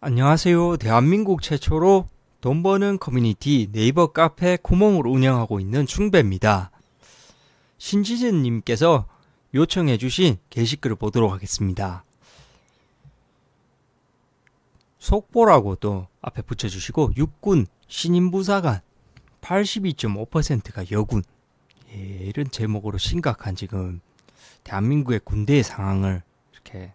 안녕하세요. 대한민국 최초로 돈 버는 커뮤니티 네이버 카페 코몽을 운영하고 있는 충배입니다. 신지진님께서 요청해주신 게시글을 보도록 하겠습니다. 속보라고 도 앞에 붙여주시고 육군 신임부사관 82.5%가 여군 예, 이런 제목으로 심각한 지금 대한민국의 군대의 상황을 이렇게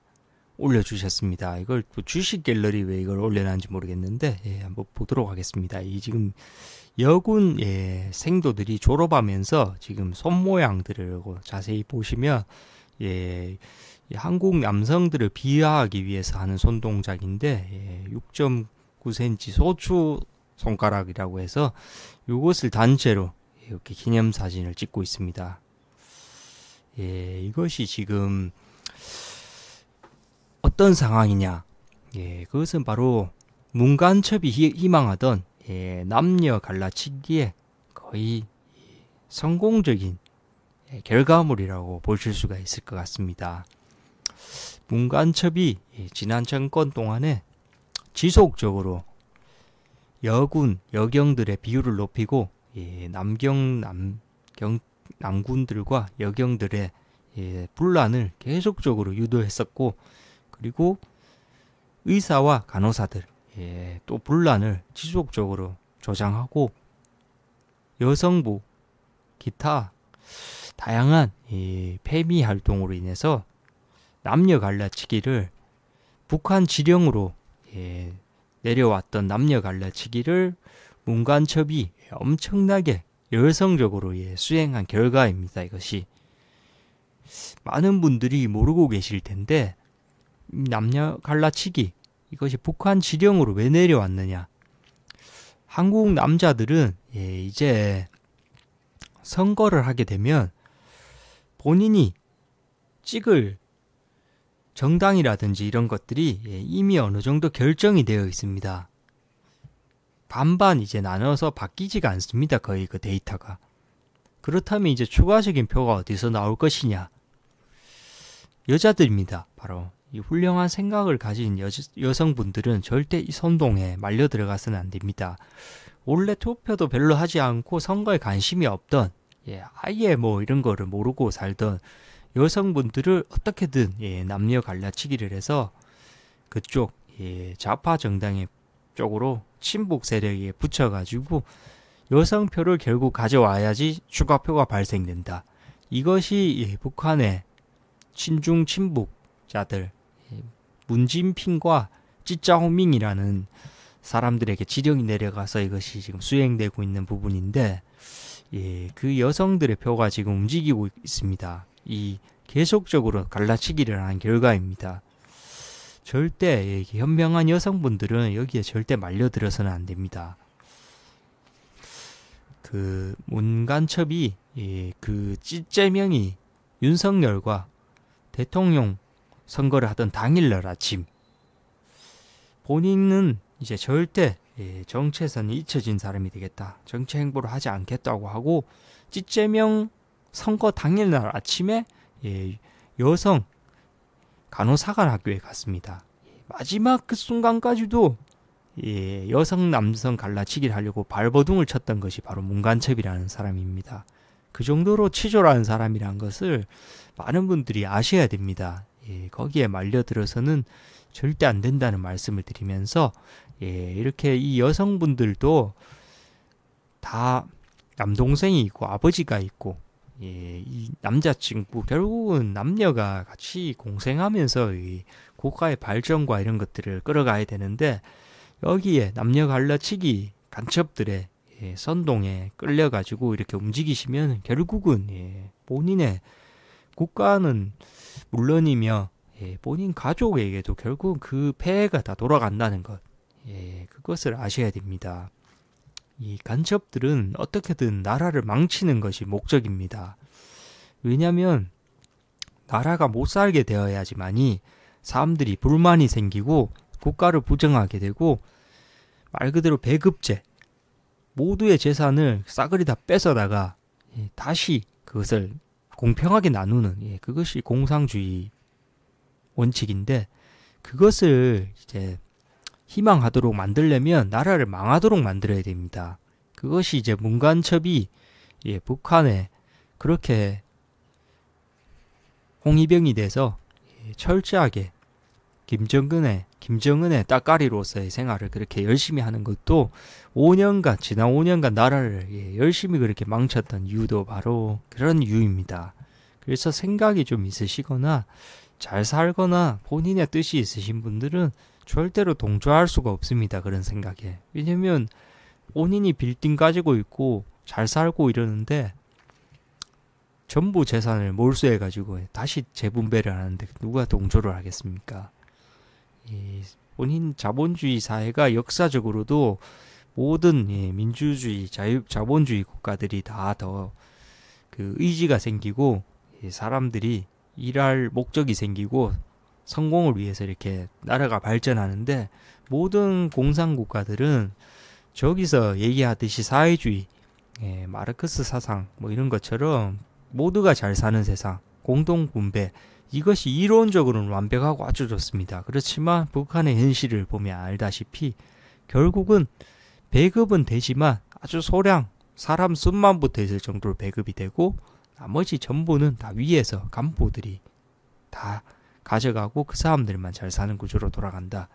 올려주셨습니다. 이걸 또 주식 갤러리 왜 이걸 올려놨는지 모르겠는데 예, 한번 보도록 하겠습니다. 이 지금 여군 예, 생도들이 졸업하면서 지금 손 모양들을 자세히 보시면 예, 한국 남성들을 비하하기 위해서 하는 손동작인데 예, 6.9cm 소추 손가락이라고 해서 이것을 단체로 이렇게 기념사진을 찍고 있습니다. 예, 이것이 지금 어떤 상황이냐? 예, 그것은 바로 문간첩이 희망하던 예, 남녀 갈라치기에 거의 성공적인 예, 결과물이라고 보실 수가 있을 것 같습니다. 문간첩이 예, 지난 정권 동안에 지속적으로 여군, 여경들의 비율을 높이고 예, 남경, 남경, 남군들과 여경들의 분란을 계속적으로 유도했었고 그리고 의사와 간호사들 예, 또 분란을 지속적으로 조장하고 여성부 기타 다양한 이 페미 활동으로 인해서 남녀 갈라치기를 북한 지령으로 예, 내려왔던 남녀 갈라치기를 문관첩이 엄청나게 열성적으로 예, 수행한 결과입니다. 이것이 많은 분들이 모르고 계실 텐데 남녀 갈라치기 이것이 북한 지령으로 왜 내려왔느냐? 한국 남자들은 예, 이제 선거를 하게 되면 본인이 찍을 정당이라든지 이런 것들이 예, 이미 어느 정도 결정이 되어 있습니다. 반반 이제 나눠서 바뀌지가 않습니다. 거의 그 데이터가. 그렇다면 이제 추가적인 표가 어디서 나올 것이냐? 여자들입니다. 바로 이 훌륭한 생각을 가진 여, 여성분들은 절대 이 선동에 말려 들어가서는 안 됩니다. 원래 투표도 별로 하지 않고 선거에 관심이 없던 예, 아예 뭐 이런 거를 모르고 살던 여성분들을 어떻게든 예, 남녀 갈라치기를 해서 그쪽 예, 좌파 정당의 쪽으로 친북 세력에 붙여가지고 여성표를 결국 가져와야지 추가표가 발생된다. 이것이 예, 북한의 친중 친북자들 예, 문진핑과 찌짜오밍이라는 사람들에게 지령이 내려가서 이것이 지금 수행되고 있는 부분인데 예, 그 여성들의 표가 지금 움직이고 있습니다. 이 계속적으로 갈라치기를 한 결과입니다. 절대 현명한 여성분들은 여기에 절대 말려들어서는 안 됩니다. 그 문간첩이 예, 그 찌재명이 윤석열과 대통령 선거를 하던 당일날 아침 본인은 이제 절대 예, 정체선이 잊혀진 사람이 되겠다. 정체 행보를 하지 않겠다고 하고 찌재명 선거 당일날 아침에 예, 여성 간호사관 학교에 갔습니다. 마지막 그 순간까지도 예, 여성 남성 갈라치기를 하려고 발버둥을 쳤던 것이 바로 문관첩이라는 사람입니다. 그 정도로 치졸한 사람이란 것을 많은 분들이 아셔야 됩니다. 예, 거기에 말려들어서는 절대 안 된다는 말씀을 드리면서 예, 이렇게 이 여성분들도 다 남동생이 있고 아버지가 있고 예, 이 남자친구 결국은 남녀가 같이 공생하면서 이국가의 발전과 이런 것들을 끌어가야 되는데 여기에 남녀 갈라치기 간첩들의 예, 선동에 끌려가지고 이렇게 움직이시면 결국은 예, 본인의 국가는 물론이며 예, 본인 가족에게도 결국 그 폐해가 다 돌아간다는 것 예, 그것을 아셔야 됩니다. 이 간첩들은 어떻게든 나라를 망치는 것이 목적입니다. 왜냐하면 나라가 못 살게 되어야지만이 사람들이 불만이 생기고 국가를 부정하게 되고 말 그대로 배급제 모두의 재산을 싸그리 다 뺏어다가 예, 다시 그것을 공평하게 나누는 예, 그것이 공상주의 원칙인데 그것을 이제 희망하도록 만들려면 나라를 망하도록 만들어야 됩니다. 그것이 이제 문관첩이 예, 북한에 그렇게 홍위병이 돼서 예, 철저하게 김정근의 김정은의 딱까리로서의 생활을 그렇게 열심히 하는 것도 5년간 지난 5년간 나라를 예, 열심히 그렇게 망쳤던 이유도 바로 그런 이유입니다. 그래서 생각이 좀 있으시거나 잘 살거나 본인의 뜻이 있으신 분들은 절대로 동조할 수가 없습니다. 그런 생각에. 왜냐면 본인이 빌딩 가지고 있고 잘 살고 이러는데 전부 재산을 몰수해가지고 다시 재분배를 하는데 누가 동조를 하겠습니까? 이 예, 본인 자본주의 사회가 역사적으로도 모든 예, 민주주의, 자유, 자본주의 국가들이 다 더 그 의지가 생기고 예, 사람들이 일할 목적이 생기고 성공을 위해서 이렇게 나라가 발전하는데 모든 공산 국가들은 저기서 얘기하듯이 사회주의, 예, 마르크스 사상 뭐 이런 것처럼 모두가 잘 사는 세상, 공동 분배 이것이 이론적으로는 완벽하고 아주 좋습니다. 그렇지만 북한의 현실을 보면 알다시피 결국은 배급은 되지만 아주 소량 사람 수만 붙어 있을 정도로 배급이 되고 나머지 전부는 다 위에서 간부들이 다 가져가고 그 사람들만 잘 사는 구조로 돌아간다.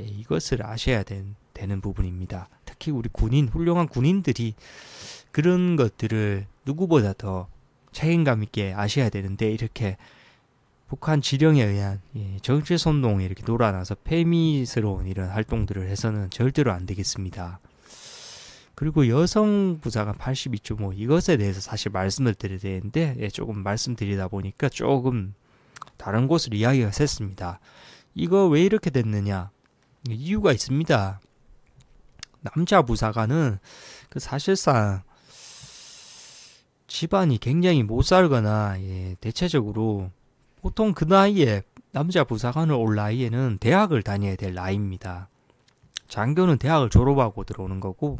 예, 이것을 아셔야 된, 되는 부분입니다. 특히 우리 군인, 훌륭한 군인들이 그런 것들을 누구보다 더 책임감 있게 아셔야 되는데 이렇게 북한 지령에 의한 예, 정치 선동에 이렇게 놀아나서 페미스러운 이런 활동들을 해서는 절대로 안 되겠습니다. 그리고 여성 부사관 82.5 이것에 대해서 사실 말씀을 드려야 되는데 예, 조금 말씀드리다 보니까 조금 다른 곳으로 이야기가 샜습니다. 이거 왜 이렇게 됐느냐? 이유가 있습니다. 남자 부사관은 그 사실상 집안이 굉장히 못 살거나 예, 대체적으로 보통 그 나이에 남자 부사관을 올 나이에는 대학을 다녀야 될 나이입니다. 장교는 대학을 졸업하고 들어오는 거고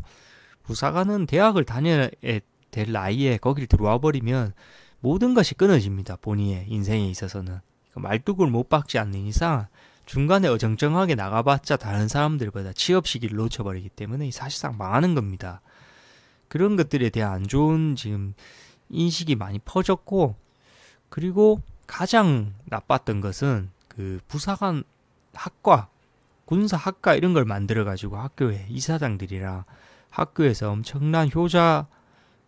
부사관은 대학을 다녀야 될 나이에 거기를 들어와 버리면 모든 것이 끊어집니다. 본인의 인생에 있어서는 그 말뚝을 못 박지 않는 이상 중간에 어정쩡하게 나가봤자 다른 사람들보다 취업 시기를 놓쳐버리기 때문에 사실상 망하는 겁니다. 그런 것들에 대한 안 좋은 지금 인식이 많이 퍼졌고 그리고 가장 나빴던 것은 그 부사관 학과 군사 학과 이런 걸 만들어 가지고 학교에 이사장들이랑 학교에서 엄청난 효자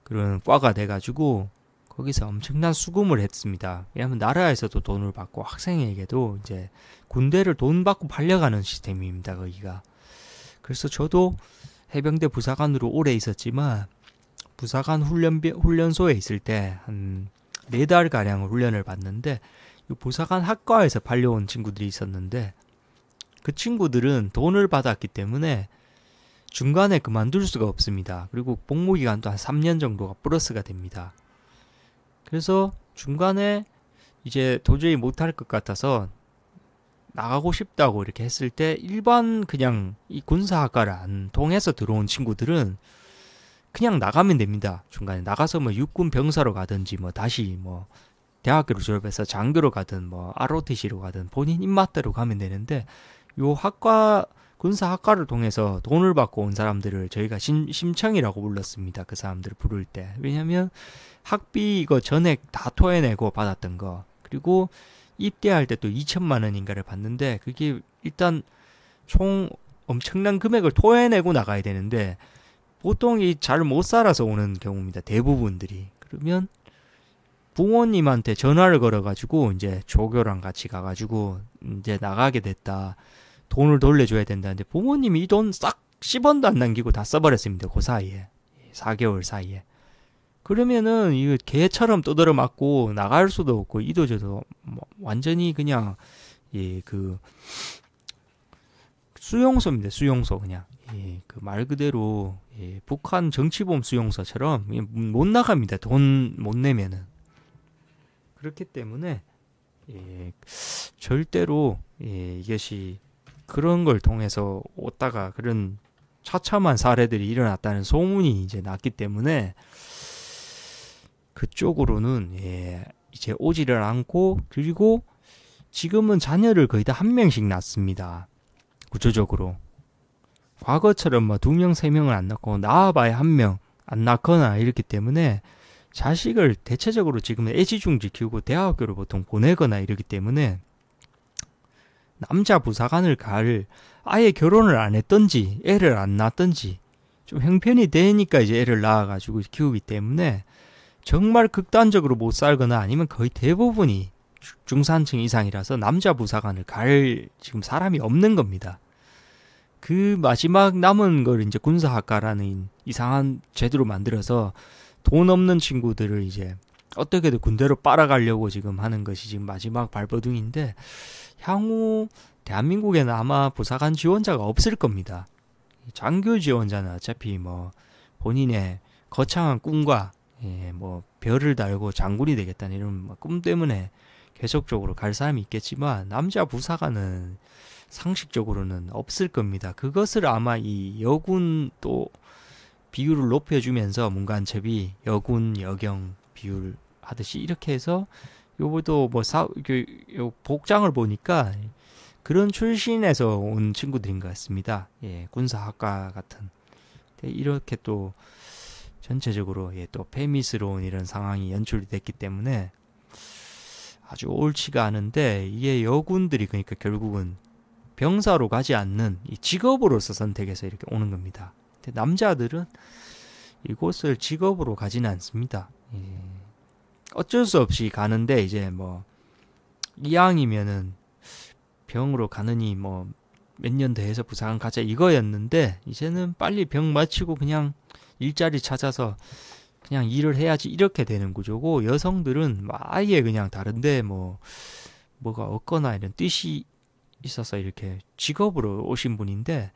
그런 과가 돼 가지고 거기서 엄청난 수금을 했습니다. 왜냐하면 나라에서도 돈을 받고 학생에게도 이제 군대를 돈 받고 팔려가는 시스템입니다. 거기가 그래서 저도 해병대 부사관으로 오래 있었지만 부사관 훈련 훈련소에 있을 때한 네달 가량 훈련을 받는데 이 보사관 학과에서 발려온 친구들이 있었는데 그 친구들은 돈을 받았기 때문에 중간에 그만둘 수가 없습니다. 그리고 복무 기간도 한 3년 정도가 플러스가 됩니다. 그래서 중간에 이제 도저히 못할 것 같아서 나가고 싶다고 이렇게 했을 때 일반 그냥 이 군사학과를 안 통해서 들어온 친구들은 그냥 나가면 됩니다. 중간에 나가서 뭐 육군 병사로 가든지 뭐 다시 뭐 대학교를 졸업해서 장교로 가든 뭐 ROTC로 가든 본인 입맛대로 가면 되는데 요 학과 군사 학과를 통해서 돈을 받고 온 사람들을 저희가 심, 심청이라고 불렀습니다. 그 사람들을 부를 때. 왜냐면 학비 이거 전액 다 토해내고 받았던 거. 그리고 입대할 때 또 2천만 원인가를 받는데 그게 일단 총 엄청난 금액을 토해내고 나가야 되는데 보통 이잘 못 살아서 오는 경우입니다. 대부분들이. 그러면 부모님한테 전화를 걸어가지고 이제 조교랑 같이 가가지고 이제 나가게 됐다. 돈을 돌려줘야 된다는데 부모님이 이 돈 싹 10원도 안 남기고 다 써버렸습니다. 그 사이에. 4개월 사이에. 그러면은 이거 개처럼 떠들어 맞고 나갈 수도 없고 이도저도 뭐 완전히 그냥 예그 수용소입니다. 수용소 그냥 예, 그 말 그대로 예, 북한 정치범 수용소처럼 예, 못 나갑니다. 돈 못 내면은 그렇기 때문에 예, 절대로 예, 이것이 그런 걸 통해서 오다가 그런 처참한 사례들이 일어났다는 소문이 이제 났기 때문에 그쪽으로는 예, 이제 오지를 않고 그리고 지금은 자녀를 거의 다 한 명씩 낳습니다. 구조적으로 과거처럼 뭐 두 명, 세 명을 안 낳고 나와봐야한 명 안 낳거나 이렇기 때문에 자식을 대체적으로 지금 애지중지 키우고 대학교를 보통 보내거나 이러기 때문에 남자 부사관을 갈 아예 결혼을 안 했던지 애를 안 낳았던지 좀 형편이 되니까 이제 애를 낳아가지고 키우기 때문에 정말 극단적으로 못 살거나 아니면 거의 대부분이 중산층 이상이라서 남자 부사관을 갈 지금 사람이 없는 겁니다. 그 마지막 남은 걸 이제 군사학과라는 이상한 제도로 만들어서 돈 없는 친구들을 이제 어떻게든 군대로 빨아가려고 지금 하는 것이 지금 마지막 발버둥인데 향후 대한민국에는 아마 부사관 지원자가 없을 겁니다. 장교 지원자는 어차피 뭐 본인의 거창한 꿈과 예, 뭐 별을 달고 장군이 되겠다는 이런 꿈 때문에 계속적으로 갈 사람이 있겠지만 남자 부사관은 상식적으로는 없을 겁니다. 그것을 아마 이 여군 또 비율을 높여주면서 문관첩이 여군 여경 비율 하듯이 이렇게 해서 요번도 뭐 사, 그, 요, 복장을 보니까 그런 출신에서 온 친구들인 것 같습니다. 예, 군사학과 같은. 네, 이렇게 또 전체적으로 예, 또 페미스러운 이런 상황이 연출이 됐기 때문에 아주 옳지가 않은데 이게 여군들이 그러니까 결국은 병사로 가지 않는 이 직업으로서 선택해서 이렇게 오는 겁니다. 근데 남자들은 이곳을 직업으로 가지는 않습니다. 예. 어쩔 수 없이 가는데 이제 뭐 이왕이면은 병으로 가느니 뭐 몇년 더해서 부상한 가자 이거였는데 이제는 빨리 병 마치고 그냥 일자리 찾아서 그냥 일을 해야지 이렇게 되는 구조고 여성들은 뭐 아예 그냥 다른데 뭐 뭐가 없거나 이런 뜻이 있어서 이렇게 직업으로 오신 분인데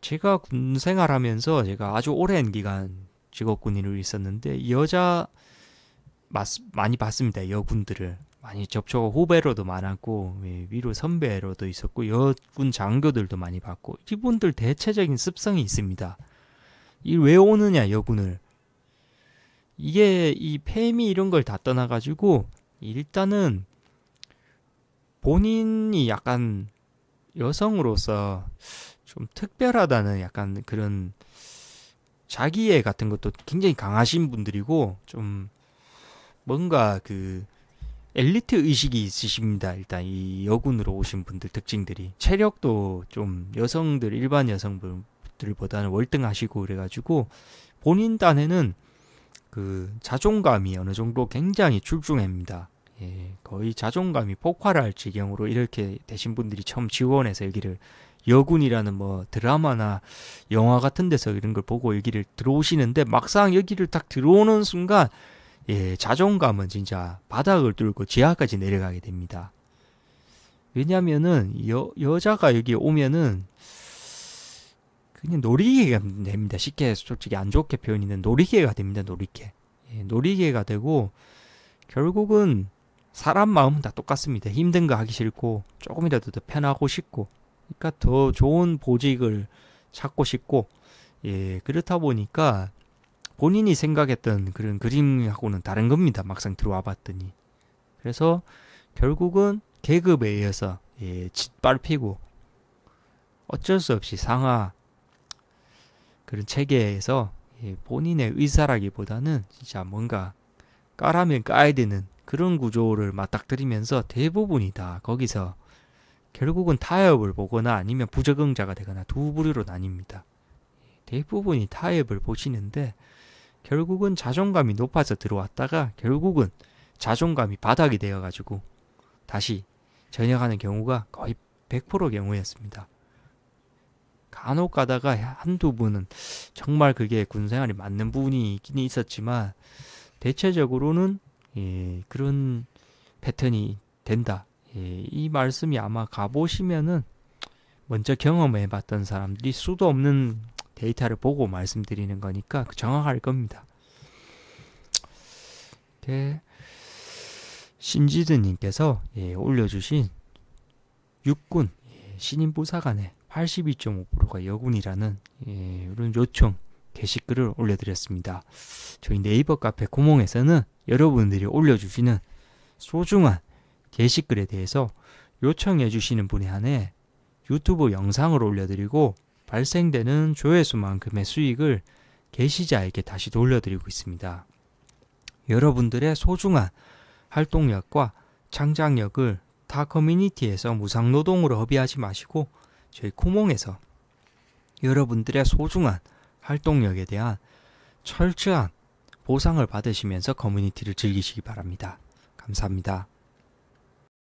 제가 군 생활하면서 제가 아주 오랜 기간 직업군 인으로 있었는데 여자 많이 봤습니다. 여군들을 많이 접촉 후배로도 많았고 예, 위로 선배로도 있었고 여군 장교들도 많이 봤고 이분들 대체적인 습성이 있습니다. 이 왜 오느냐 여군을 이게 이 페미 이런 걸 다 떠나가지고 일단은 본인이 약간 여성으로서 좀 특별하다는 약간 그런 자기애 같은 것도 굉장히 강하신 분들이고 좀 뭔가 그 엘리트 의식이 있으십니다. 일단 이 여군으로 오신 분들 특징들이 체력도 좀 여성들 일반 여성분들보다는 월등하시고 그래가지고 본인 단에는그 자존감이 어느 정도 굉장히 출중합니다. 예, 거의 자존감이 폭발할 지경으로 이렇게 되신 분들이 처음 지원해서 여기를 여군이라는 뭐 드라마나 영화 같은 데서 이런 걸 보고 여기를 들어오시는데 막상 여기를 딱 들어오는 순간 예, 자존감은 진짜 바닥을 뚫고 지하까지 내려가게 됩니다. 왜냐면은 여, 여자가 여기 오면은 그냥 놀이개가 됩니다. 쉽게 솔직히 안 좋게 표현이는 놀이개가 됩니다. 놀이개. 예, 놀이개가 되고 결국은 사람 마음은 다 똑같습니다. 힘든 거 하기 싫고 조금이라도 더 편하고 싶고 그러니까 더 좋은 보직을 찾고 싶고 예 그렇다 보니까 본인이 생각했던 그런 그림하고는 다른 겁니다. 막상 들어와 봤더니 그래서 결국은 계급에 의해서 예, 짓밟히고 어쩔 수 없이 상하 그런 체계에서 예, 본인의 의사라기보다는 진짜 뭔가 까라면 까야 되는 그런 구조를 맞닥뜨리면서 대부분이 다 거기서 결국은 타협을 보거나 아니면 부적응자가 되거나 두 부류로 나뉩니다. 대부분이 타협을 보시는데 결국은 자존감이 높아서 들어왔다가 결국은 자존감이 바닥이 되어가지고 다시 전역하는 경우가 거의 100% 경우였습니다. 간혹 가다가 한두 분은 정말 그게 군생활이 맞는 부분이 있긴 있었지만 대체적으로는 예, 그런 패턴이 된다. 예, 이 말씀이 아마 가보시면은 먼저 경험해 봤던 사람들이 수도 없는 데이터를 보고 말씀드리는 거니까 그 정확할 겁니다. 이 네. 신지드님께서 예, 올려주신 육군 예, 신인 부사관의 82.5%가 여군이라는 예, 이런 요청 게시글을 올려드렸습니다. 저희 네이버 카페 구몽에서는 여러분들이 올려주시는 소중한 게시글에 대해서 요청해 주시는 분에 한해 유튜브 영상을 올려드리고 발생되는 조회수만큼의 수익을 게시자에게 다시 돌려드리고 있습니다. 여러분들의 소중한 활동력과 창작력을 타 커뮤니티에서 무상노동으로 허비하지 마시고 저희 코몽에서 여러분들의 소중한 활동력에 대한 철저한 보상을 받으시면서 커뮤니티를 즐기시기 바랍니다. 감사합니다.